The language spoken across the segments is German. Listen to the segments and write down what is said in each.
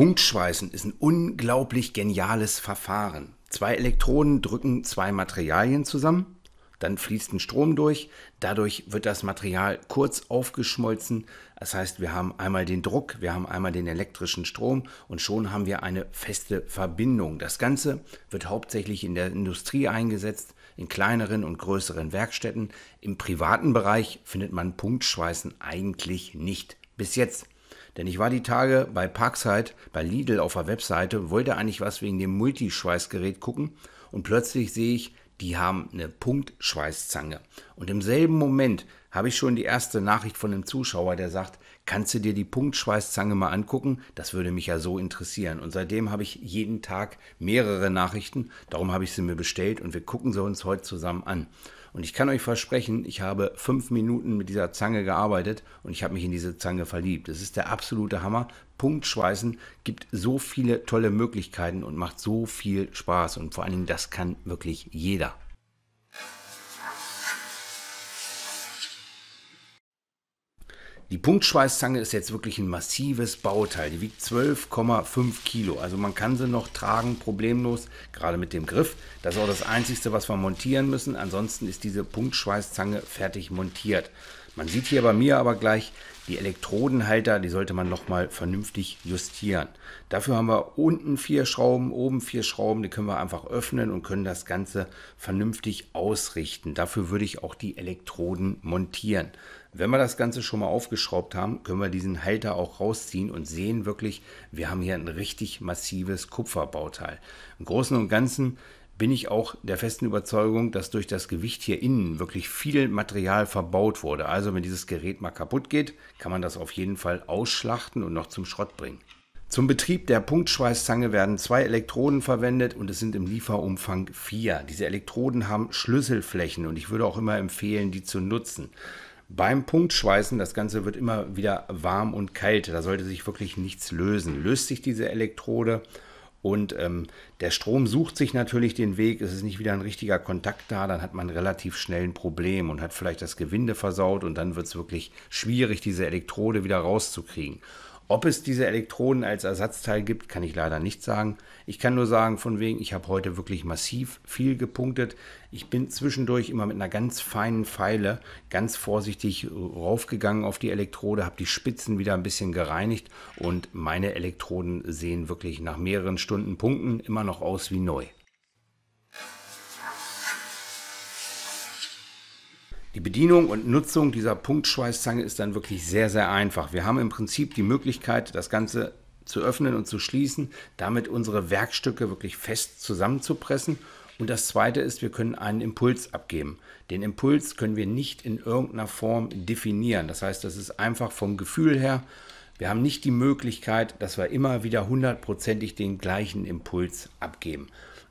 Punktschweißen ist ein unglaublich geniales Verfahren. Zwei Elektroden drücken zwei Materialien zusammen, dann fließt ein Strom durch, dadurch wird das Material kurz aufgeschmolzen. Das heißt, wir haben einmal den Druck, wir haben einmal den elektrischen Strom und schon haben wir eine feste Verbindung. Das Ganze wird hauptsächlich in der Industrie eingesetzt, in kleineren und größeren Werkstätten. Im privaten Bereich findet man Punktschweißen eigentlich nicht. Bis jetzt. Denn ich war die Tage bei Parkside, bei Lidl auf der Webseite, wollte eigentlich was wegen dem Multischweißgerät gucken und plötzlich sehe ich, die haben eine Punktschweißzange. Und im selben Moment habe ich schon die erste Nachricht von einem Zuschauer, der sagt, kannst du dir die Punktschweißzange mal angucken? Das würde mich ja so interessieren. Und seitdem habe ich jeden Tag mehrere Nachrichten, darum habe ich sie mir bestellt und wir gucken sie uns heute zusammen an. Und ich kann euch versprechen, ich habe fünf Minuten mit dieser Zange gearbeitet und ich habe mich in diese Zange verliebt. Es ist der absolute Hammer. Punktschweißen gibt so viele tolle Möglichkeiten und macht so viel Spaß. Und vor allen Dingen, das kann wirklich jeder. Die Punktschweißzange ist jetzt wirklich ein massives Bauteil. Die wiegt 12,5 Kilo. Also man kann sie noch tragen, problemlos, gerade mit dem Griff. Das ist auch das Einzige, was wir montieren müssen. Ansonsten ist diese Punktschweißzange fertig montiert. Man sieht hier bei mir aber gleich die Elektrodenhalter, die sollte man nochmal vernünftig justieren. Dafür haben wir unten vier Schrauben, oben vier Schrauben, die können wir einfach öffnen und können das Ganze vernünftig ausrichten. Dafür würde ich auch die Elektroden montieren. Wenn wir das Ganze schon mal aufgeschraubt haben, können wir diesen Halter auch rausziehen und sehen wirklich, wir haben hier ein richtig massives Kupferbauteil. Im Großen und Ganzen bin ich auch der festen Überzeugung, dass durch das Gewicht hier innen wirklich viel Material verbaut wurde. Also wenn dieses Gerät mal kaputt geht, kann man das auf jeden Fall ausschlachten und noch zum Schrott bringen. Zum Betrieb der Punktschweißzange werden zwei Elektroden verwendet und es sind im Lieferumfang vier. Diese Elektroden haben Schlüsselflächen und ich würde auch immer empfehlen, die zu nutzen beim Punktschweißen, das Ganze wird immer wieder warm und kalt. Da sollte sich wirklich nichts lösen. Löst sich diese Elektrode und ähm, der Strom sucht sich natürlich den Weg. Es ist nicht wieder ein richtiger Kontakt da, dann hat man relativ schnell ein Problem und hat vielleicht das Gewinde versaut und dann wird es wirklich schwierig, diese Elektrode wieder rauszukriegen. Ob es diese Elektroden als Ersatzteil gibt, kann ich leider nicht sagen. Ich kann nur sagen, von wegen, ich habe heute wirklich massiv viel gepunktet. Ich bin zwischendurch immer mit einer ganz feinen Pfeile ganz vorsichtig raufgegangen auf die Elektrode, habe die Spitzen wieder ein bisschen gereinigt und meine Elektroden sehen wirklich nach mehreren Stunden Punkten immer noch aus wie neu. Die Bedienung und Nutzung dieser Punktschweißzange ist dann wirklich sehr, sehr einfach. Wir haben im Prinzip die Möglichkeit, das Ganze zu öffnen und zu schließen, damit unsere Werkstücke wirklich fest zusammenzupressen. Und das Zweite ist, wir können einen Impuls abgeben. Den Impuls können wir nicht in irgendeiner Form definieren. Das heißt, das ist einfach vom Gefühl her. Wir haben nicht die Möglichkeit, dass wir immer wieder hundertprozentig den gleichen Impuls abgeben.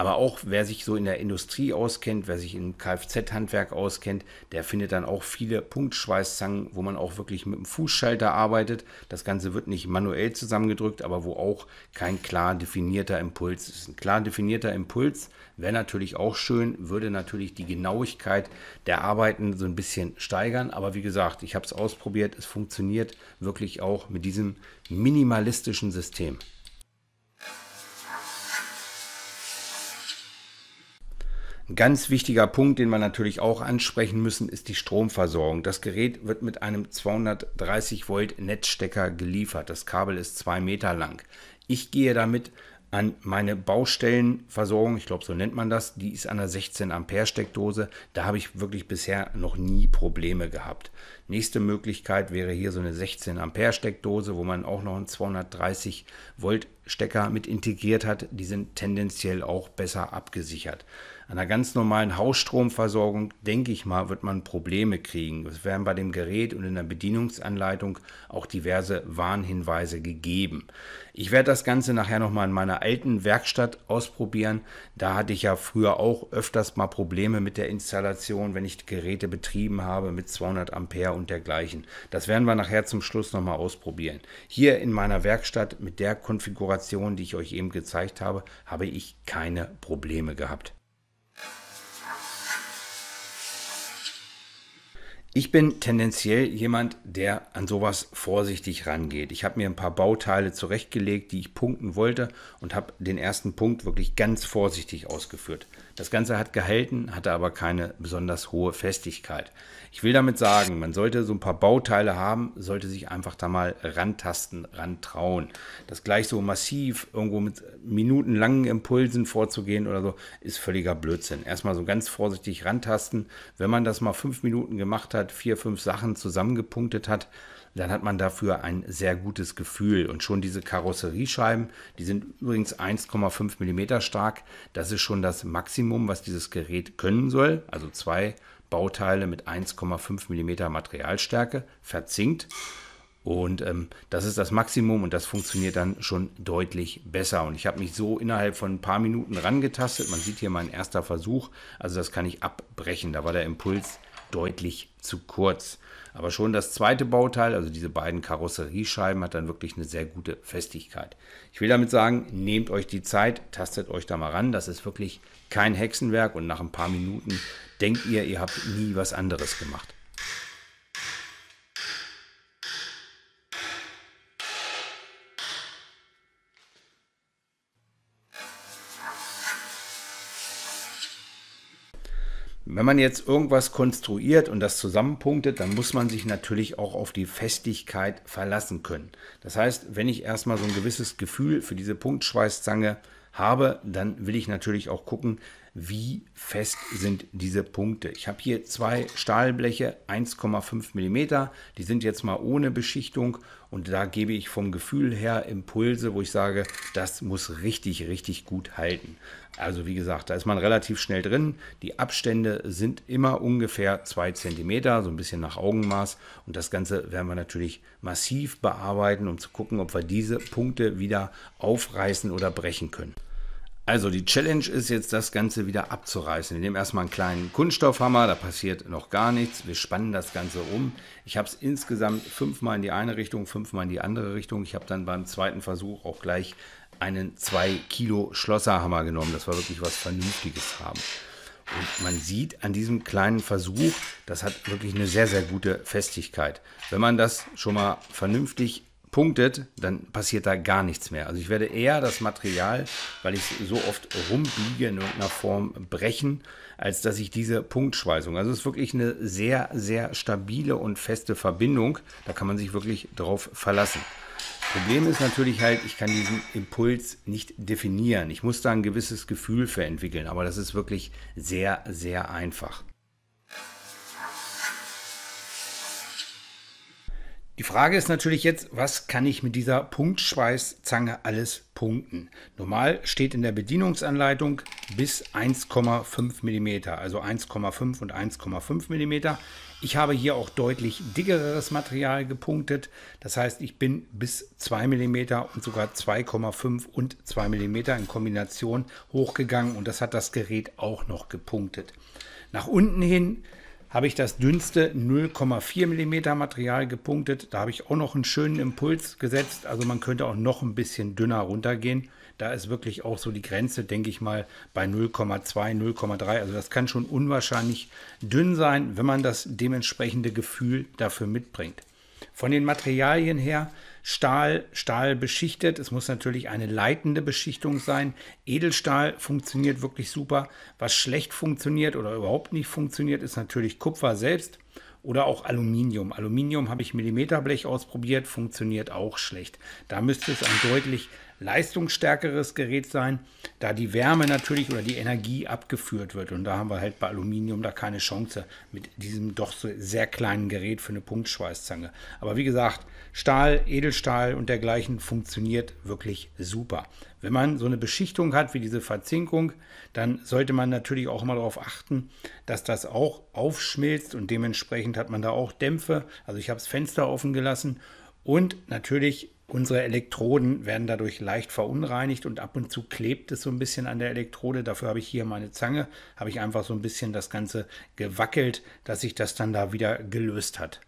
Aber auch wer sich so in der Industrie auskennt, wer sich im Kfz-Handwerk auskennt, der findet dann auch viele Punktschweißzangen, wo man auch wirklich mit dem Fußschalter arbeitet. Das Ganze wird nicht manuell zusammengedrückt, aber wo auch kein klar definierter Impuls ist. Ein klar definierter Impuls wäre natürlich auch schön, würde natürlich die Genauigkeit der Arbeiten so ein bisschen steigern. Aber wie gesagt, ich habe es ausprobiert, es funktioniert wirklich auch mit diesem minimalistischen System. Ein ganz wichtiger Punkt, den wir natürlich auch ansprechen müssen, ist die Stromversorgung. Das Gerät wird mit einem 230 Volt Netzstecker geliefert. Das Kabel ist zwei Meter lang. Ich gehe damit an meine Baustellenversorgung, ich glaube, so nennt man das, die ist an der 16 Ampere Steckdose. Da habe ich wirklich bisher noch nie Probleme gehabt. Nächste Möglichkeit wäre hier so eine 16 Ampere Steckdose, wo man auch noch einen 230 Volt Stecker mit integriert hat. Die sind tendenziell auch besser abgesichert einer ganz normalen Hausstromversorgung, denke ich mal, wird man Probleme kriegen. Es werden bei dem Gerät und in der Bedienungsanleitung auch diverse Warnhinweise gegeben. Ich werde das Ganze nachher nochmal in meiner alten Werkstatt ausprobieren. Da hatte ich ja früher auch öfters mal Probleme mit der Installation, wenn ich Geräte betrieben habe mit 200 Ampere und dergleichen. Das werden wir nachher zum Schluss nochmal ausprobieren. Hier in meiner Werkstatt mit der Konfiguration, die ich euch eben gezeigt habe, habe ich keine Probleme gehabt. Ich bin tendenziell jemand, der an sowas vorsichtig rangeht. Ich habe mir ein paar Bauteile zurechtgelegt, die ich punkten wollte und habe den ersten Punkt wirklich ganz vorsichtig ausgeführt. Das Ganze hat gehalten, hatte aber keine besonders hohe Festigkeit. Ich will damit sagen, man sollte so ein paar Bauteile haben, sollte sich einfach da mal rantasten, rantrauen. Das gleich so massiv irgendwo mit minutenlangen Impulsen vorzugehen oder so, ist völliger Blödsinn. Erstmal so ganz vorsichtig rantasten. Wenn man das mal fünf Minuten gemacht hat, vier, fünf Sachen zusammengepunktet hat, dann hat man dafür ein sehr gutes Gefühl. Und schon diese Karosseriescheiben, die sind übrigens 1,5 mm stark. Das ist schon das Maximum, was dieses Gerät können soll. Also zwei Bauteile mit 1,5 mm Materialstärke verzinkt. Und ähm, das ist das Maximum und das funktioniert dann schon deutlich besser. Und ich habe mich so innerhalb von ein paar Minuten rangetastet. Man sieht hier mein erster Versuch. Also das kann ich abbrechen. Da war der Impuls deutlich zu kurz. Aber schon das zweite Bauteil, also diese beiden Karosseriescheiben, hat dann wirklich eine sehr gute Festigkeit. Ich will damit sagen, nehmt euch die Zeit, tastet euch da mal ran. Das ist wirklich kein Hexenwerk und nach ein paar Minuten denkt ihr, ihr habt nie was anderes gemacht. Wenn man jetzt irgendwas konstruiert und das zusammenpunktet, dann muss man sich natürlich auch auf die Festigkeit verlassen können. Das heißt, wenn ich erstmal so ein gewisses Gefühl für diese Punktschweißzange habe, dann will ich natürlich auch gucken, wie fest sind diese Punkte. Ich habe hier zwei Stahlbleche 1,5 mm, die sind jetzt mal ohne Beschichtung und da gebe ich vom Gefühl her Impulse, wo ich sage, das muss richtig, richtig gut halten. Also wie gesagt, da ist man relativ schnell drin. Die Abstände sind immer ungefähr 2 cm, so ein bisschen nach Augenmaß. Und das Ganze werden wir natürlich massiv bearbeiten, um zu gucken, ob wir diese Punkte wieder aufreißen oder brechen können. Also die Challenge ist jetzt, das Ganze wieder abzureißen. Wir nehmen erstmal einen kleinen Kunststoffhammer, da passiert noch gar nichts. Wir spannen das Ganze um. Ich habe es insgesamt fünfmal in die eine Richtung, fünfmal in die andere Richtung. Ich habe dann beim zweiten Versuch auch gleich einen 2 Kilo Schlosserhammer genommen, dass wir wirklich was Vernünftiges haben. Und man sieht an diesem kleinen Versuch, das hat wirklich eine sehr, sehr gute Festigkeit. Wenn man das schon mal vernünftig punktet, dann passiert da gar nichts mehr. Also ich werde eher das Material, weil ich es so oft rumbiege, in irgendeiner Form brechen, als dass ich diese Punktschweißung. Also es ist wirklich eine sehr, sehr stabile und feste Verbindung. Da kann man sich wirklich drauf verlassen. Problem ist natürlich halt, ich kann diesen Impuls nicht definieren. Ich muss da ein gewisses Gefühl für entwickeln, aber das ist wirklich sehr, sehr einfach. Die Frage ist natürlich jetzt, was kann ich mit dieser Punktschweißzange alles punkten? Normal steht in der Bedienungsanleitung bis 1,5 mm, also 1,5 und 1,5 mm. Ich habe hier auch deutlich dickeres Material gepunktet, das heißt, ich bin bis 2 mm und sogar 2,5 und 2 mm in Kombination hochgegangen und das hat das Gerät auch noch gepunktet. Nach unten hin habe ich das dünnste 0,4 mm Material gepunktet. Da habe ich auch noch einen schönen Impuls gesetzt. Also man könnte auch noch ein bisschen dünner runtergehen. Da ist wirklich auch so die Grenze, denke ich mal, bei 0,2, 0,3. Also das kann schon unwahrscheinlich dünn sein, wenn man das dementsprechende Gefühl dafür mitbringt. Von den Materialien her Stahl, Stahl beschichtet. Es muss natürlich eine leitende Beschichtung sein. Edelstahl funktioniert wirklich super. Was schlecht funktioniert oder überhaupt nicht funktioniert, ist natürlich Kupfer selbst oder auch Aluminium. Aluminium habe ich Millimeterblech ausprobiert, funktioniert auch schlecht. Da müsste es ein deutlich leistungsstärkeres Gerät sein, da die Wärme natürlich oder die Energie abgeführt wird. Und da haben wir halt bei Aluminium da keine Chance mit diesem doch so sehr kleinen Gerät für eine Punktschweißzange. Aber wie gesagt, Stahl, Edelstahl und dergleichen funktioniert wirklich super. Wenn man so eine Beschichtung hat wie diese Verzinkung, dann sollte man natürlich auch mal darauf achten, dass das auch aufschmilzt und dementsprechend hat man da auch Dämpfe. Also ich habe das Fenster offen gelassen und natürlich Unsere Elektroden werden dadurch leicht verunreinigt und ab und zu klebt es so ein bisschen an der Elektrode. Dafür habe ich hier meine Zange, habe ich einfach so ein bisschen das Ganze gewackelt, dass sich das dann da wieder gelöst hat.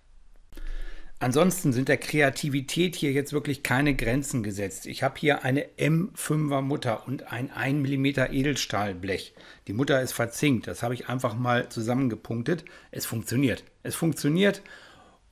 Ansonsten sind der Kreativität hier jetzt wirklich keine Grenzen gesetzt. Ich habe hier eine M5er Mutter und ein 1 mm Edelstahlblech. Die Mutter ist verzinkt, das habe ich einfach mal zusammengepunktet. Es funktioniert. Es funktioniert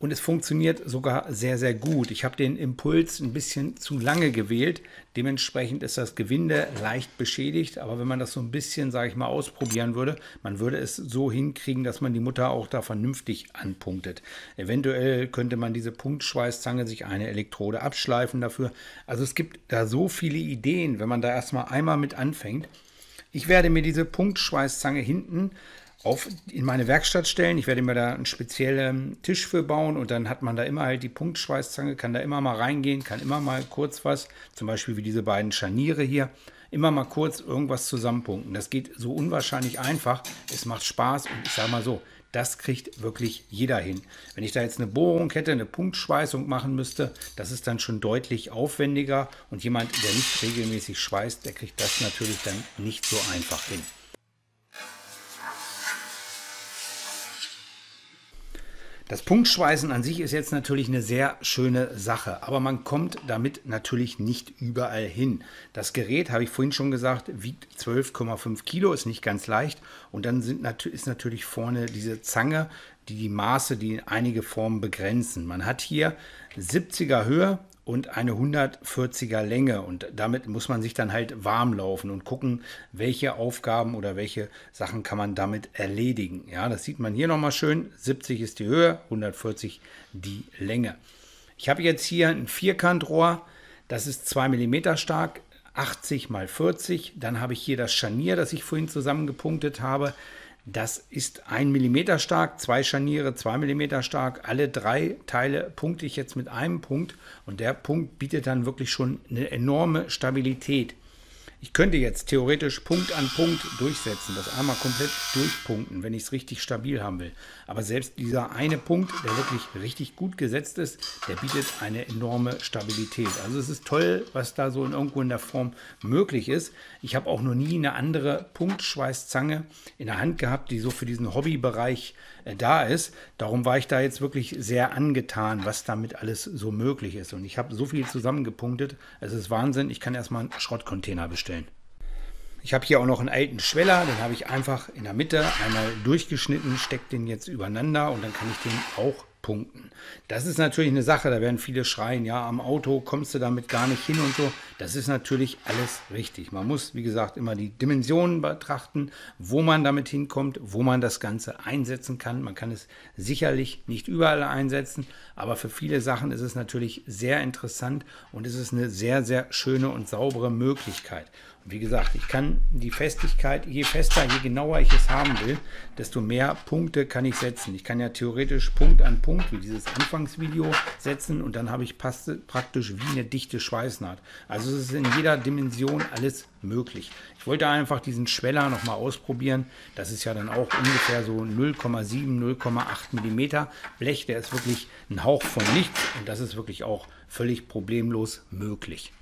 und es funktioniert sogar sehr, sehr gut. Ich habe den Impuls ein bisschen zu lange gewählt. Dementsprechend ist das Gewinde leicht beschädigt. Aber wenn man das so ein bisschen, sage ich mal, ausprobieren würde, man würde es so hinkriegen, dass man die Mutter auch da vernünftig anpunktet. Eventuell könnte man diese Punktschweißzange sich eine Elektrode abschleifen dafür. Also es gibt da so viele Ideen, wenn man da erstmal einmal mit anfängt. Ich werde mir diese Punktschweißzange hinten auf, in meine Werkstatt stellen. Ich werde mir da einen speziellen Tisch für bauen und dann hat man da immer halt die Punktschweißzange, kann da immer mal reingehen, kann immer mal kurz was, zum Beispiel wie diese beiden Scharniere hier, immer mal kurz irgendwas zusammenpunkten. Das geht so unwahrscheinlich einfach. Es macht Spaß und ich sage mal so, das kriegt wirklich jeder hin. Wenn ich da jetzt eine Bohrung hätte, eine Punktschweißung machen müsste, das ist dann schon deutlich aufwendiger und jemand, der nicht regelmäßig schweißt, der kriegt das natürlich dann nicht so einfach hin. Das Punktschweißen an sich ist jetzt natürlich eine sehr schöne Sache, aber man kommt damit natürlich nicht überall hin. Das Gerät, habe ich vorhin schon gesagt, wiegt 12,5 Kilo, ist nicht ganz leicht. Und dann sind, ist natürlich vorne diese Zange, die die Maße, die in einige Formen begrenzen. Man hat hier 70er Höhe, und eine 140er Länge. Und damit muss man sich dann halt warm laufen und gucken, welche Aufgaben oder welche Sachen kann man damit erledigen. Ja, das sieht man hier nochmal schön. 70 ist die Höhe, 140 die Länge. Ich habe jetzt hier ein Vierkantrohr, das ist 2 mm stark, 80 x 40. Dann habe ich hier das Scharnier, das ich vorhin zusammengepunktet habe. Das ist ein Millimeter stark, zwei Scharniere, zwei Millimeter stark. Alle drei Teile punkte ich jetzt mit einem Punkt und der Punkt bietet dann wirklich schon eine enorme Stabilität. Ich könnte jetzt theoretisch Punkt an Punkt durchsetzen, das einmal komplett durchpunkten, wenn ich es richtig stabil haben will. Aber selbst dieser eine Punkt, der wirklich richtig gut gesetzt ist, der bietet eine enorme Stabilität. Also es ist toll, was da so in irgendwo in der Form möglich ist. Ich habe auch noch nie eine andere Punktschweißzange in der Hand gehabt, die so für diesen Hobbybereich äh, da ist. Darum war ich da jetzt wirklich sehr angetan, was damit alles so möglich ist. Und ich habe so viel zusammengepunktet. Es ist Wahnsinn. Ich kann erstmal einen Schrottcontainer bestellen. Ich habe hier auch noch einen alten Schweller, den habe ich einfach in der Mitte einmal durchgeschnitten, stecke den jetzt übereinander und dann kann ich den auch punkten. Das ist natürlich eine Sache, da werden viele schreien, ja, am Auto kommst du damit gar nicht hin und so. Das ist natürlich alles richtig. Man muss, wie gesagt, immer die Dimensionen betrachten, wo man damit hinkommt, wo man das Ganze einsetzen kann. Man kann es sicherlich nicht überall einsetzen, aber für viele Sachen ist es natürlich sehr interessant und es ist eine sehr, sehr schöne und saubere Möglichkeit wie gesagt, ich kann die Festigkeit, je fester, je genauer ich es haben will, desto mehr Punkte kann ich setzen. Ich kann ja theoretisch Punkt an Punkt, wie dieses Anfangsvideo, setzen und dann habe ich praktisch wie eine dichte Schweißnaht. Also es ist in jeder Dimension alles möglich. Ich wollte einfach diesen Schweller nochmal ausprobieren. Das ist ja dann auch ungefähr so 0,7, 0,8 mm Blech. Der ist wirklich ein Hauch von nichts und das ist wirklich auch völlig problemlos möglich.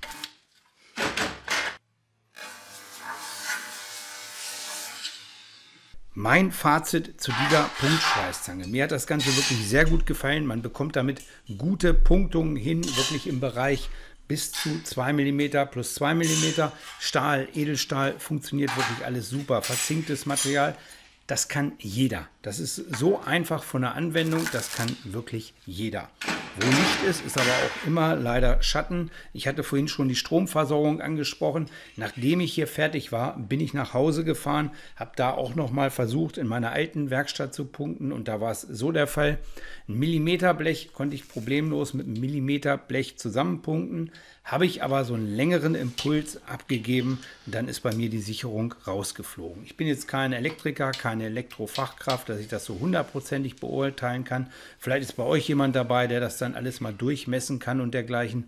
Mein Fazit zu dieser Punktschweißzange. Mir hat das Ganze wirklich sehr gut gefallen. Man bekommt damit gute Punktungen hin, wirklich im Bereich bis zu 2 mm plus 2 mm. Stahl, Edelstahl, funktioniert wirklich alles super. Verzinktes Material das kann jeder. Das ist so einfach von der Anwendung, das kann wirklich jeder. Wo Licht ist, ist aber auch immer leider Schatten. Ich hatte vorhin schon die Stromversorgung angesprochen. Nachdem ich hier fertig war, bin ich nach Hause gefahren, habe da auch nochmal versucht, in meiner alten Werkstatt zu punkten und da war es so der Fall. Ein Millimeterblech konnte ich problemlos mit einem Millimeterblech zusammenpunkten, habe ich aber so einen längeren Impuls abgegeben, dann ist bei mir die Sicherung rausgeflogen. Ich bin jetzt kein Elektriker, kein eine Elektrofachkraft, dass ich das so hundertprozentig beurteilen kann. Vielleicht ist bei euch jemand dabei, der das dann alles mal durchmessen kann und dergleichen.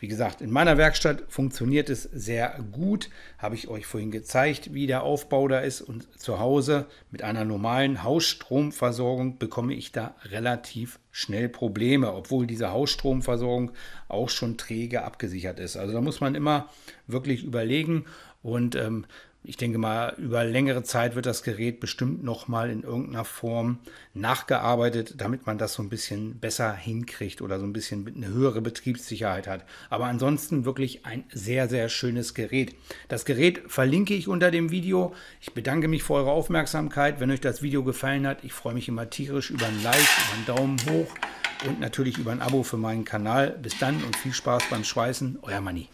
Wie gesagt, in meiner Werkstatt funktioniert es sehr gut. Habe ich euch vorhin gezeigt, wie der Aufbau da ist. Und zu Hause mit einer normalen Hausstromversorgung bekomme ich da relativ schnell Probleme, obwohl diese Hausstromversorgung auch schon träge abgesichert ist. Also da muss man immer wirklich überlegen. Und ähm, ich denke mal, über längere Zeit wird das Gerät bestimmt nochmal in irgendeiner Form nachgearbeitet, damit man das so ein bisschen besser hinkriegt oder so ein bisschen eine höhere Betriebssicherheit hat. Aber ansonsten wirklich ein sehr, sehr schönes Gerät. Das Gerät verlinke ich unter dem Video. Ich bedanke mich für eure Aufmerksamkeit. Wenn euch das Video gefallen hat, ich freue mich immer tierisch über ein Like, über einen Daumen hoch und natürlich über ein Abo für meinen Kanal. Bis dann und viel Spaß beim Schweißen. Euer Manni.